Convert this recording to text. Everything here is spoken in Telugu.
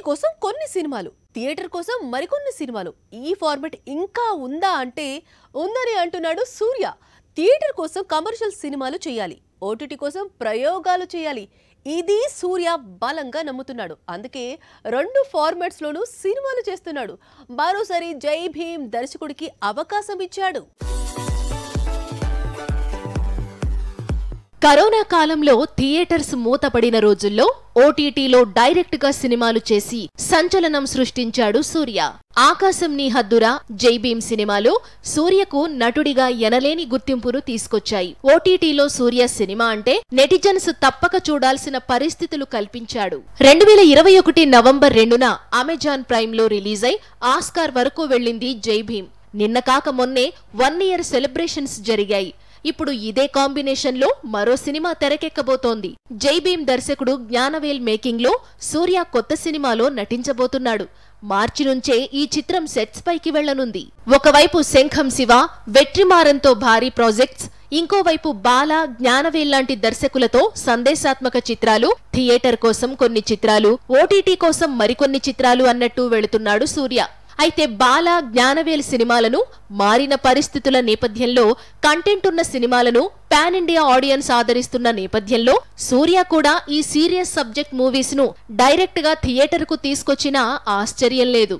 వీటి కోసం కొన్ని సినిమాలు థియేటర్ కోసం మరికొన్ని సినిమాలు ఈ ఫార్మెట్ ఇంకా ఉందా అంటే ఉందని అంటున్నాడు సూర్య థియేటర్ కోసం కమర్షియల్ సినిమాలు చేయాలి ఓటీటీ కోసం ప్రయోగాలు చేయాలి ఇది సూర్య బలంగా నమ్ముతున్నాడు అందుకే రెండు ఫార్మాట్స్లోనూ సినిమాలు చేస్తున్నాడు మరోసారి జై భీమ్ దర్శకుడికి అవకాశం ఇచ్చాడు కరోనా కాలంలో థియేటర్స్ మూతపడిన రోజుల్లో ఓటీటీలో డైరెక్ట్ గా సినిమాలు చేసి సంచలనం సృష్టించాడు సూర్య ఆకాశం నీ హద్దురా భీమ్ సినిమాలో సూర్యకు నటుడిగా ఎనలేని గుర్తింపును తీసుకొచ్చాయి ఓటీటీలో సూర్య సినిమా అంటే నెటిజన్స్ తప్పక చూడాల్సిన పరిస్థితులు కల్పించాడు రెండు వేల ఇరవై ఒకటి నవంబర్ రెండున అమెజాన్ ప్రైమ్లో రిలీజ్ అయి ఆస్కార్ వరకు వెళ్ళింది జైభీం నిన్న కాక మొన్నే వన్ ఇయర్ సెలబ్రేషన్స్ జరిగాయి ఇప్పుడు ఇదే కాంబినేషన్లో మరో సినిమా తెరకెక్కబోతోంది భీమ్ దర్శకుడు జ్ఞానవేల్ మేకింగ్లో సూర్య కొత్త సినిమాలో నటించబోతున్నాడు మార్చి నుంచే ఈ చిత్రం సెట్స్ పైకి వెళ్లనుంది ఒకవైపు శంఖం శివ వెట్రిమారంతో భారీ ప్రాజెక్ట్స్ ఇంకోవైపు బాల జ్ఞానవేల్ లాంటి దర్శకులతో సందేశాత్మక చిత్రాలు థియేటర్ కోసం కొన్ని చిత్రాలు ఓటీటీ కోసం మరికొన్ని చిత్రాలు అన్నట్టు వెళుతున్నాడు సూర్య అయితే బాల జ్ఞానవేలి సినిమాలను మారిన పరిస్థితుల నేపథ్యంలో కంటెంట్ ఉన్న సినిమాలను పాన్ ఇండియా ఆడియన్స్ ఆదరిస్తున్న నేపథ్యంలో సూర్య కూడా ఈ సీరియస్ సబ్జెక్ట్ మూవీస్ ను డైరెక్ట్ గా థియేటర్ కు తీసుకొచ్చినా ఆశ్చర్యం లేదు